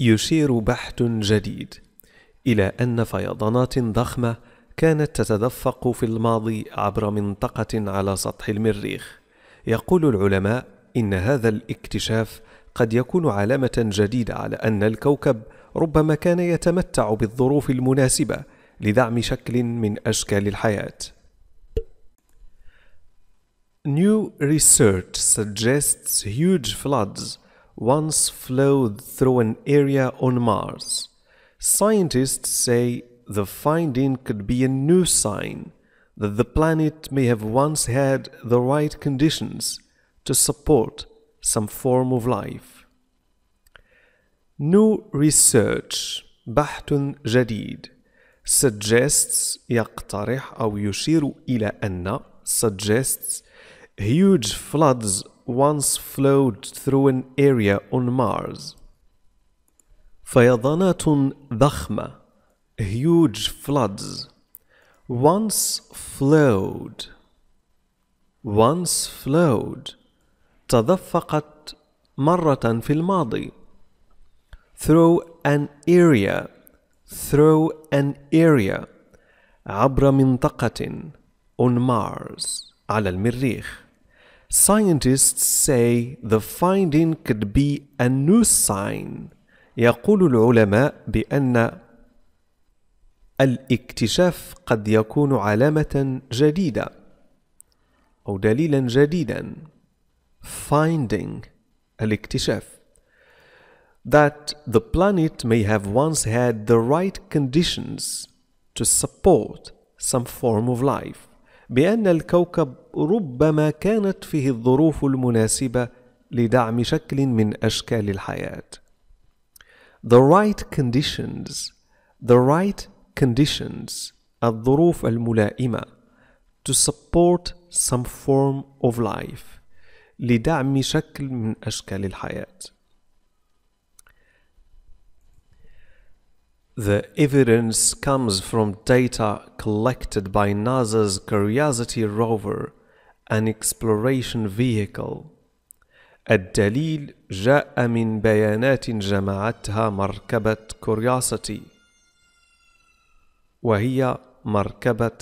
يشير بحث جديد الى ان فيضانات ضخمه كانت تتدفق في الماضي عبر منطقه على سطح المريخ يقول العلماء ان هذا الاكتشاف قد يكون علامه جديده على ان الكوكب ربما كان يتمتع بالظروف المناسبه لدعم شكل من اشكال الحياه New research suggests huge floods once flowed through an area on Mars. Scientists say the finding could be a new sign that the planet may have once had the right conditions to support some form of life. New research, بحث جديد, suggests يقترح أو يشير إلى أن suggests huge floods once flowed through an area on Mars. فيضانات ضخمة huge floods once flowed once flowed تدفقت مرة في الماضي through an area through an area عبر منطقة on Mars على المريخ Scientists say the finding could be a new sign. يقول العلماء بأن الاكتشاف قد يكون علامة جديدة أو دليلا جديدا finding الاكتشاف that the planet may have once had the right conditions to support some form of life. بان الكوكب ربما كانت فيه الظروف المناسبه لدعم شكل من اشكال الحياه the right conditions the right conditions الظروف الملائمه to support some form of life لدعم شكل من اشكال الحياه The evidence comes from data collected by NASA's Curiosity rover, an exploration vehicle. الدليل جاء من بيانات جمعتها مركبة Curiosity وهي مركبة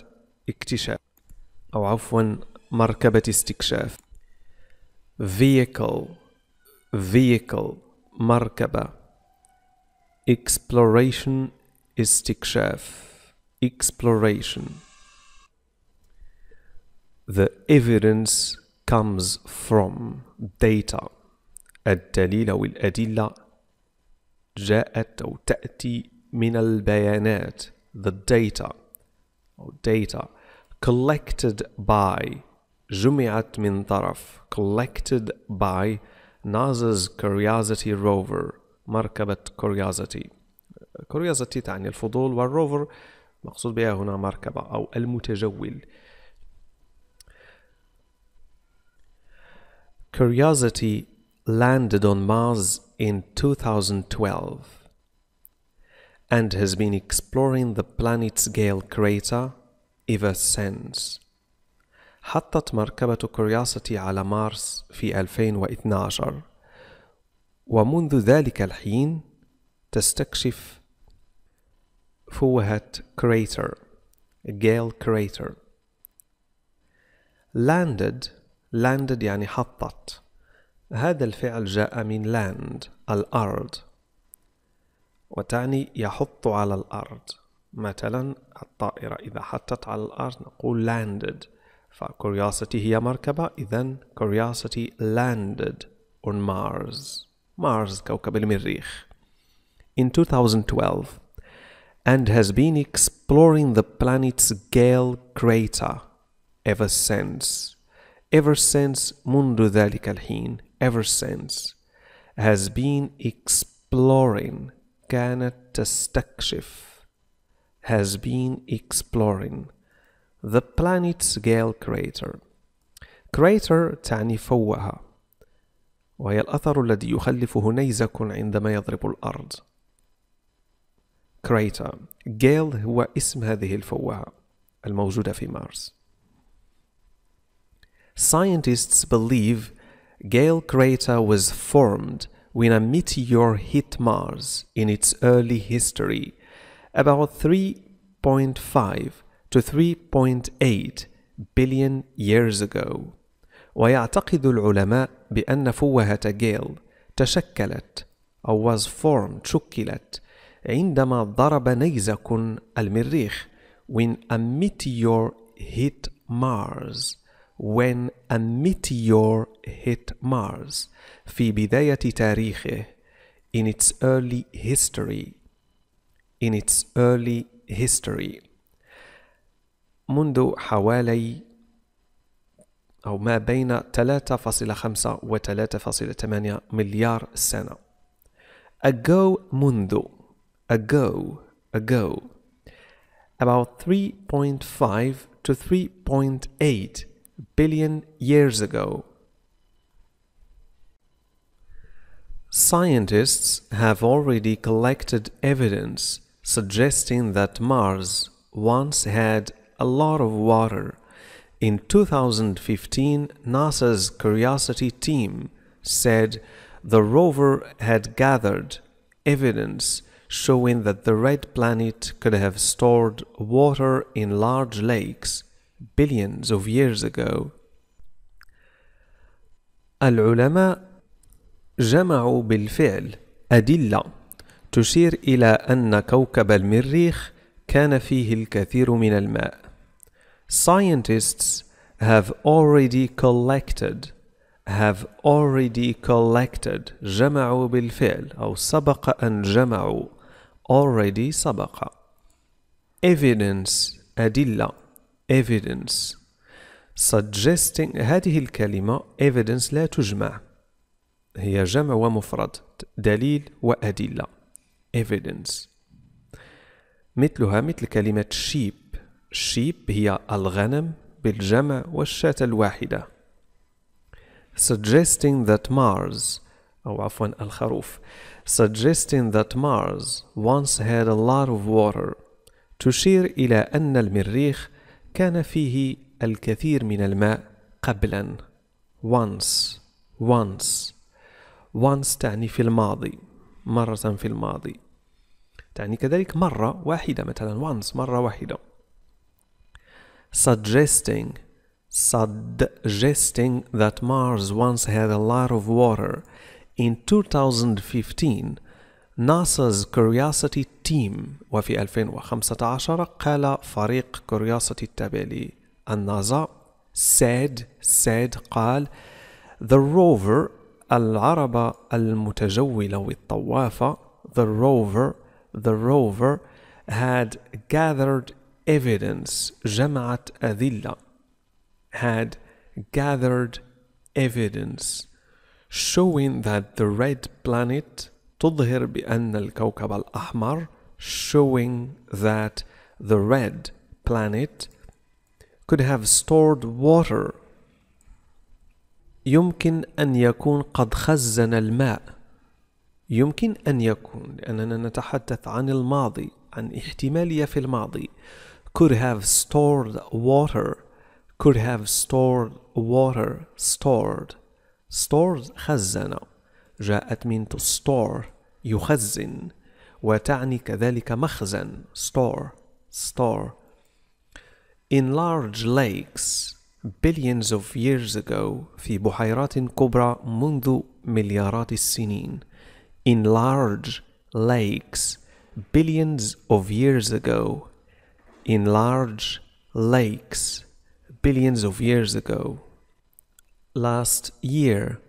اكتشاف أو عفوا مركبة استكشاف vehicle vehicle مركبة Exploration is die Exploration. The evidence comes from data. الدليل أو الأدلة جاءت أو تأتي من البيانات the data أو data collected by جمعت من طرف collected by NASA's Curiosity rover مركبة كوريازتي كوريازتي تعني الفضول والروفر مقصود بها هنا مركبة أو المتجول كوريازتي landed on Mars in 2012 and has been exploring the planet's Gale crater ever since. حطت مركبة كوريوسيتي على مارس في 2012 ومنذ ذلك الحين تستكشف فوهة كريتر جيل كريتر لاندد لاندد يعني حطت هذا الفعل جاء من لاند الأرض وتعني يحط على الأرض مثلا الطائرة إذا حطت على الأرض نقول لاندد فكوريوسيتي هي مركبة إذا كوريوسيتي لاندد on Mars مارس كوكب المريخ in 2012 and has been exploring the planet's Gale crater ever since. Ever since منذ ذلك الحين ever since has been exploring كانت تستكشف has been exploring the planet's Gale crater crater تعني فوهة وهي الأثر الذي يخلفه نيزك عندما يضرب الأرض. كريتر جيل هو اسم هذه الفوهة الموجودة في مارس. Scientists believe Gale crater was formed when a meteor hit Mars in its early history, about 3.5 to 3.8 billion years ago. ويعتقد العلماء بأن فوهة جيل تشكلت أو was formed شكلت عندما ضرب نيزك المريخ when a meteor hit Mars when a meteor hit Mars في بداية تاريخه in its early history in its early history منذ حوالي أو ما بين 3.5 و 3.8 مليار سنة ago منذ ago ago about 3.5 to 3.8 billion years ago Scientists have already collected evidence suggesting that Mars once had a lot of water In 2015, NASA's Curiosity team said the rover had gathered evidence showing that the red planet could have stored water in large lakes billions of years ago. العلماء جمعوا بالفعل أدلة تشير إلى أن كوكب المريخ كان فيه الكثير من الماء Scientists have already collected have already collected جمعوا بالفعل أو سبق أن جمعوا already سبق evidence أدلة evidence suggesting هذه الكلمة evidence لا تجمع هي جمع ومفرد دليل وأدلة evidence مثلها مثل كلمة sheep الشيب هي الغنم بالجمع والشاة الواحدة suggesting that Mars أو عفوا الخروف suggesting that Mars once had a lot of water تشير إلى أن المريخ كان فيه الكثير من الماء قبلا once once once تعني في الماضي مرة في الماضي تعني كذلك مرة واحدة مثلا once مرة واحدة suggesting suggesting that Mars once had a lot of water. In 2015 NASA's Curiosity Team وفي 2015 قال فريق Curiosity التابع للناسا said said قال the rover العربة المتجولة والطوافة the rover the rover had gathered evidence جمعت أدلة had gathered evidence showing that the red planet تظهر بأن الكوكب الأحمر showing that the red planet could have stored water يمكن أن يكون قد خزن الماء يمكن أن يكون لأننا نتحدث عن الماضي عن احتمالية في الماضي could have stored water could have stored water stored stored خزن جاءت من to store يخزن وتعني كذلك مخزن store store in large lakes billions of years ago في بحيرات كبرى منذ مليارات السنين in large lakes billions of years ago in large lakes billions of years ago. Last year,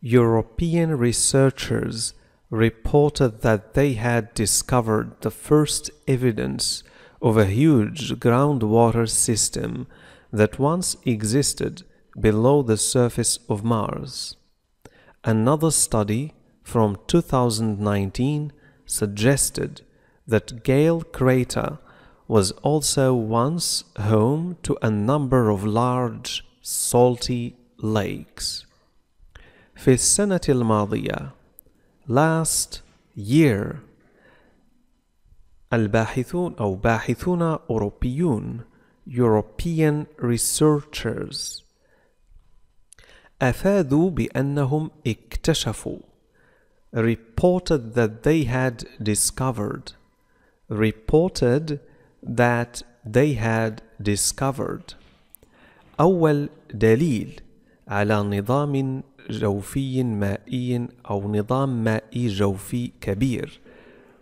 European researchers reported that they had discovered the first evidence of a huge groundwater system that once existed below the surface of Mars. Another study from 2019 suggested that Gale Crater was also once home to a number of large salty lakes. في السنة الماضية last year الباحثون أو باحثون أوروبيون European researchers أفادوا بأنهم اكتشفوا reported that they had discovered reported that they had discovered أول دليل على نظام جوفي مائي أو نظام مائي جوفي كبير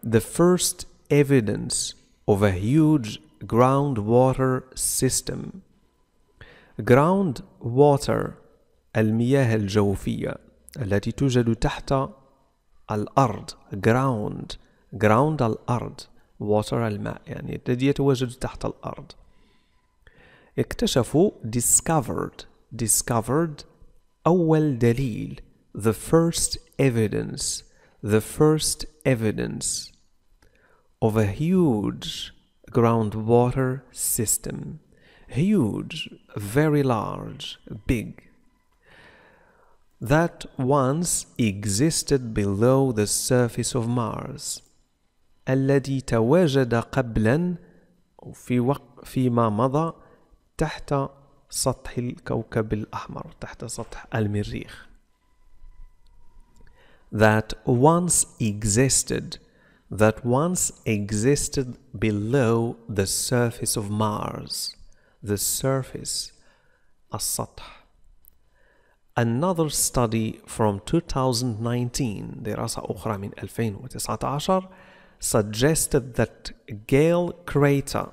the first evidence of a huge groundwater system groundwater المياه الجوفية التي توجد تحت الأرض ground ground الأرض ووتر الماء يعني الذي يتواجد تحت الأرض اكتشفوا discovered discovered أول دليل the first evidence the first evidence of a huge groundwater system huge very large big that once existed below the surface of Mars الذي تواجد قبلا في وقت فيما مضى تحت سطح الكوكب الأحمر تحت سطح المريخ that once existed that once existed below the surface of Mars the surface السطح another study from 2019 دراسة أخرى من 2019 suggested that Gale crater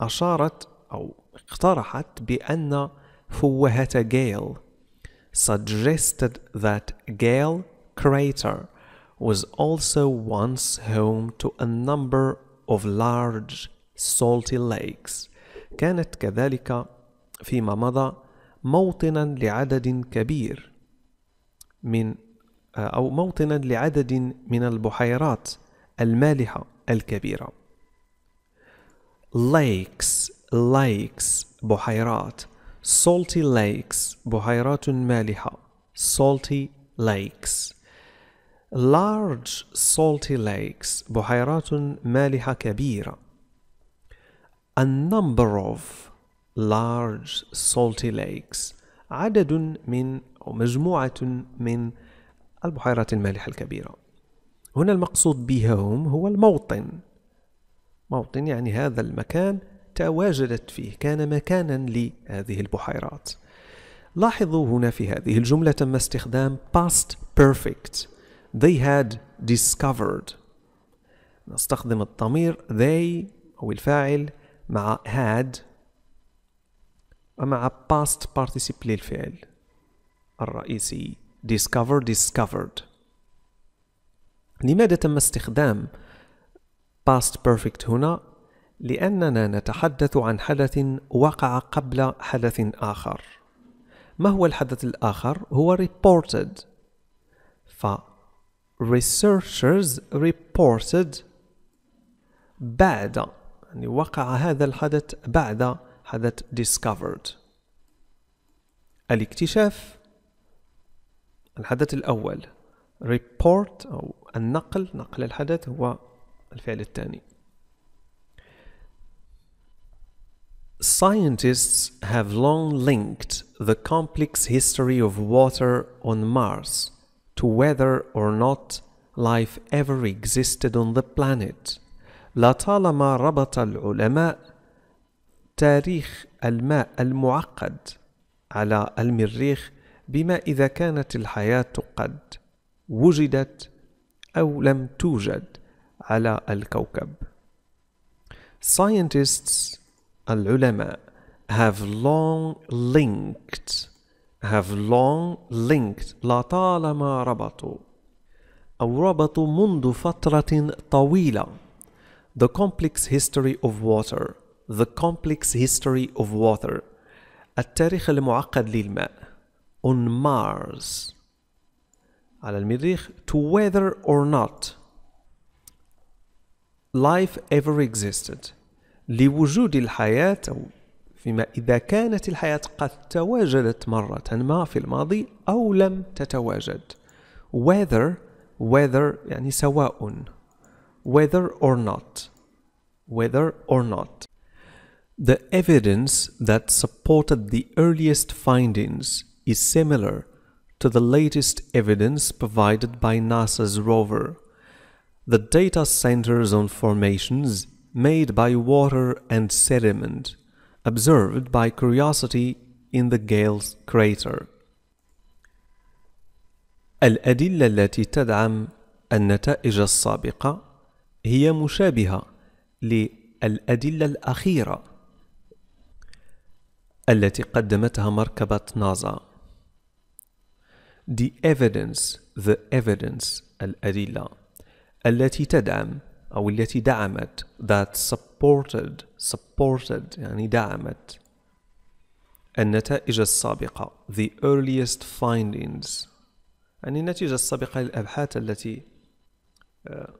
أشارت أو اقترحت بأن فوهة Gale suggested that Gale crater was also once home to a number of large salty lakes كانت كذلك فيما مضى موطنا لعدد كبير من أو موطنا لعدد من البحيرات المالحة الكبيرة lakes lakes بحيرات salty lakes بحيرات مالحة salty lakes large salty lakes بحيرات مالحة كبيرة a number of large salty lakes عدد من أو مجموعة من البحيرات المالحة الكبيرة هنا المقصود بهم هو الموطن موطن يعني هذا المكان تواجدت فيه كان مكانا لهذه البحيرات لاحظوا هنا في هذه الجملة تم استخدام past perfect they had discovered نستخدم الضمير they أو الفاعل مع had ومع past participle للفعل الرئيسي discover discovered لماذا تم استخدام past perfect هنا؟ لأننا نتحدث عن حدث وقع قبل حدث آخر ما هو الحدث الآخر؟ هو reported ف researchers reported بعد يعني وقع هذا الحدث بعد حدث discovered الاكتشاف الحدث الأول report أو النقل نقل الحدث هو الفعل الثاني Scientists have long linked the complex history of water on Mars to whether or not life ever existed on the planet. لطالما ربط العلماء تاريخ الماء المعقد على المريخ بما إذا كانت الحياة قد وجدت أو لم توجد على الكوكب. Scientists العلماء have long linked have long linked لطالما ربطوا أو ربطوا منذ فترة طويلة The complex history of water The complex history of water التاريخ المعقد للماء On Mars على المريخ to whether or not life ever existed لوجود الحياة أو فيما إذا كانت الحياة قد تواجدت مرة ما في الماضي أو لم تتواجد whether whether يعني سواء whether or not whether or not The evidence that supported the earliest findings is similar to the latest evidence provided by NASA's rover. The data centers on formations made by water and sediment, observed by Curiosity in the Gales crater. الأدلة التي تدعم النتائج السابقة هي مشابهة للأدلة الأخيرة التي قدمتها مركبة نازا the evidence the evidence الأدلة التي تدعم أو التي دعمت that supported supported يعني دعمت النتائج السابقة the earliest findings يعني النتيجة السابقة للأبحاث التي آه،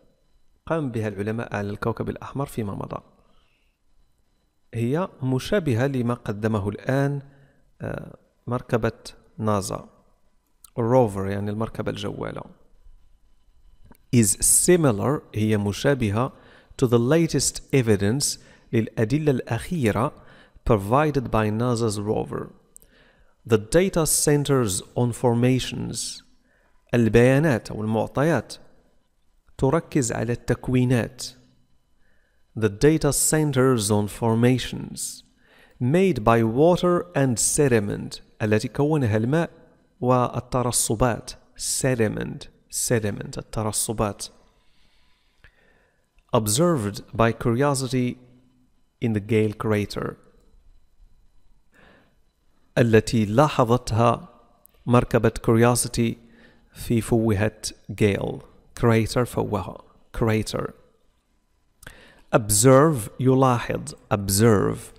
قام بها العلماء على الكوكب الأحمر فيما مضى هي مشابهة لما قدمه الآن آه، مركبة نازا الروفر يعني المركبة الجوالة is similar هي مشابهة to the latest evidence للأدلة الأخيرة provided by NASA's rover the data centers on formations البيانات أو المعطيات تركز على التكوينات the data centers on formations made by water and sediment التي كونها الماء والترصبات sediment sediment الترصبات observed by curiosity in the Gale crater التي لاحظتها مركبة curiosity في فوهة Gale crater فوهة crater observe يلاحظ observe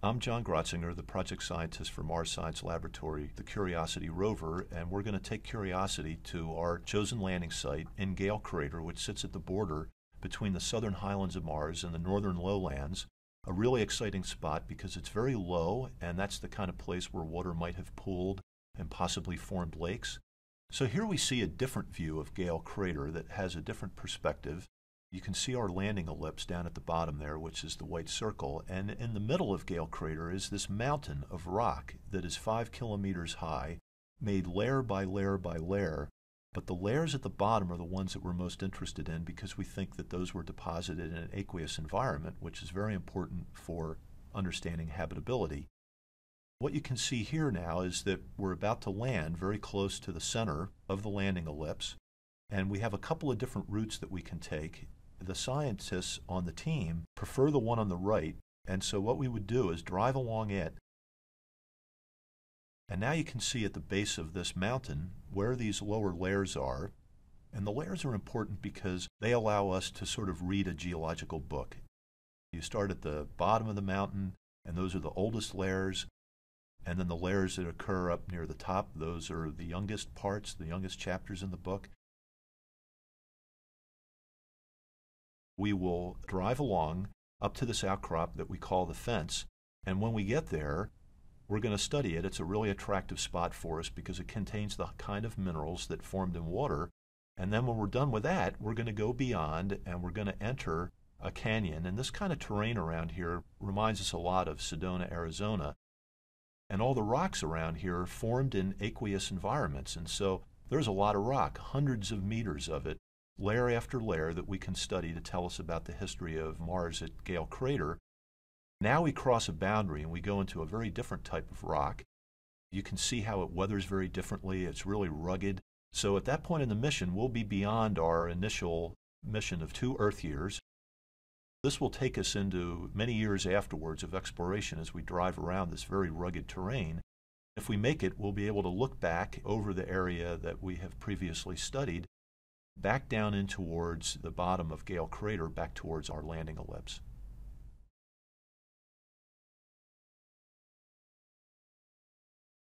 I'm John Grotzinger, the project scientist for Mars Science Laboratory, the Curiosity rover, and we're going to take Curiosity to our chosen landing site in Gale Crater, which sits at the border between the southern highlands of Mars and the northern lowlands. A really exciting spot because it's very low, and that's the kind of place where water might have pooled and possibly formed lakes. So here we see a different view of Gale Crater that has a different perspective. You can see our landing ellipse down at the bottom there, which is the white circle, and in the middle of Gale Crater is this mountain of rock that is five kilometers high, made layer by layer by layer. But the layers at the bottom are the ones that we're most interested in because we think that those were deposited in an aqueous environment, which is very important for understanding habitability. What you can see here now is that we're about to land very close to the center of the landing ellipse, and we have a couple of different routes that we can take the scientists on the team prefer the one on the right. And so what we would do is drive along it. And now you can see at the base of this mountain where these lower layers are. And the layers are important because they allow us to sort of read a geological book. You start at the bottom of the mountain, and those are the oldest layers. And then the layers that occur up near the top, those are the youngest parts, the youngest chapters in the book. we will drive along up to this outcrop that we call the fence. And when we get there, we're going to study it. It's a really attractive spot for us because it contains the kind of minerals that formed in water. And then when we're done with that, we're going to go beyond and we're going to enter a canyon. And this kind of terrain around here reminds us a lot of Sedona, Arizona. And all the rocks around here are formed in aqueous environments. And so there's a lot of rock, hundreds of meters of it layer after layer that we can study to tell us about the history of Mars at Gale Crater. Now we cross a boundary and we go into a very different type of rock. You can see how it weathers very differently. It's really rugged. So at that point in the mission, we'll be beyond our initial mission of two Earth years. This will take us into many years afterwards of exploration as we drive around this very rugged terrain. If we make it, we'll be able to look back over the area that we have previously studied back down in towards the bottom of Gale Crater, back towards our landing ellipse.